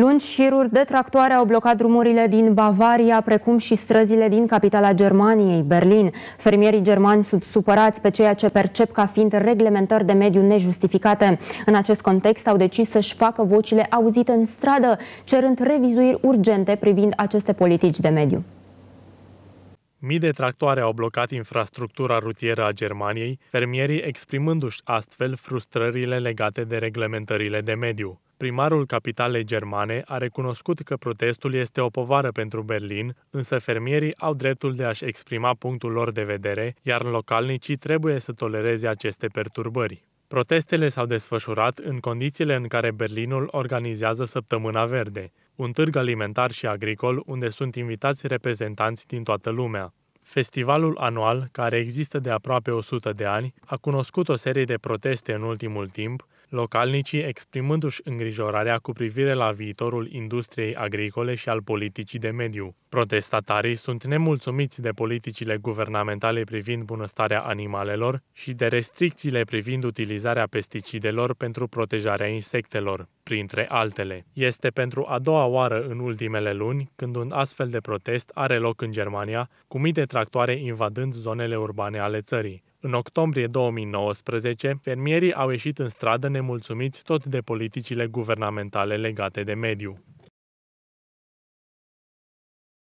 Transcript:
Lungi șiruri de tractoare au blocat drumurile din Bavaria, precum și străzile din capitala Germaniei, Berlin. Fermierii germani sunt supărați pe ceea ce percep ca fiind reglementări de mediu nejustificate. În acest context au decis să-și facă vocile auzite în stradă, cerând revizuiri urgente privind aceste politici de mediu. Mii de tractoare au blocat infrastructura rutieră a Germaniei, fermierii exprimându-și astfel frustrările legate de reglementările de mediu. Primarul capitalei germane a recunoscut că protestul este o povară pentru Berlin, însă fermierii au dreptul de a-și exprima punctul lor de vedere, iar localnicii trebuie să tolereze aceste perturbări. Protestele s-au desfășurat în condițiile în care Berlinul organizează Săptămâna Verde, un târg alimentar și agricol unde sunt invitați reprezentanți din toată lumea. Festivalul anual, care există de aproape 100 de ani, a cunoscut o serie de proteste în ultimul timp, localnicii exprimându-și îngrijorarea cu privire la viitorul industriei agricole și al politicii de mediu. Protestatarii sunt nemulțumiți de politicile guvernamentale privind bunăstarea animalelor și de restricțiile privind utilizarea pesticidelor pentru protejarea insectelor printre altele. Este pentru a doua oară în ultimele luni când un astfel de protest are loc în Germania, cu mii de tractoare invadând zonele urbane ale țării. În octombrie 2019, fermierii au ieșit în stradă nemulțumiți tot de politicile guvernamentale legate de mediu.